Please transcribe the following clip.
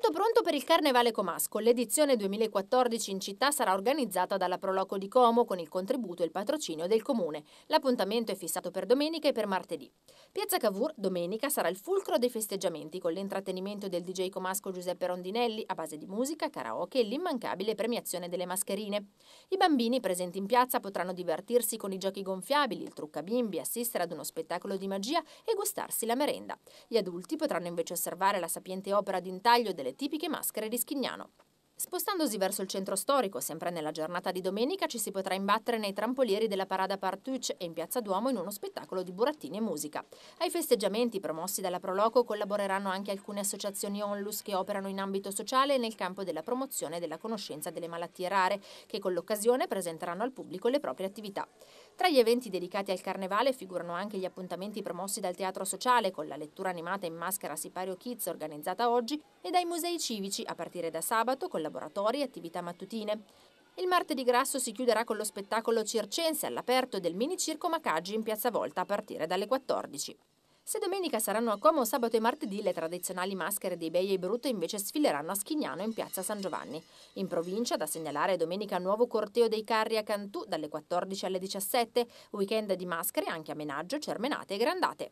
Tutto pronto per il Carnevale Comasco. L'edizione 2014 in città sarà organizzata dalla Proloco di Como con il contributo e il patrocinio del comune. L'appuntamento è fissato per domenica e per martedì. Piazza Cavour domenica sarà il fulcro dei festeggiamenti con l'intrattenimento del DJ Comasco Giuseppe Rondinelli a base di musica, karaoke e l'immancabile premiazione delle mascherine. I bambini presenti in piazza potranno divertirsi con i giochi gonfiabili, il trucca bimbi, assistere ad uno spettacolo di magia e gustarsi la merenda. Gli adulti potranno invece osservare la sapiente opera d'intaglio delle le tipiche maschere di Schignano. Spostandosi verso il centro storico, sempre nella giornata di domenica, ci si potrà imbattere nei trampolieri della Parada Partucci e in Piazza Duomo in uno spettacolo di burattini e musica. Ai festeggiamenti promossi dalla Proloco collaboreranno anche alcune associazioni onlus che operano in ambito sociale e nel campo della promozione e della conoscenza delle malattie rare, che con l'occasione presenteranno al pubblico le proprie attività. Tra gli eventi dedicati al carnevale figurano anche gli appuntamenti promossi dal Teatro Sociale con la lettura animata in maschera Sipario Kids organizzata oggi e dai musei civici a partire da sabato con la laboratori e attività mattutine. Il martedì grasso si chiuderà con lo spettacolo circense all'aperto del mini circo Macaggi in Piazza Volta a partire dalle 14. Se domenica saranno a Como, sabato e martedì le tradizionali maschere dei Bei e Bruto invece sfileranno a Schignano in piazza San Giovanni. In provincia da segnalare domenica nuovo corteo dei carri a Cantù dalle 14 alle 17, weekend di maschere anche a Menaggio, Cermenate e Grandate.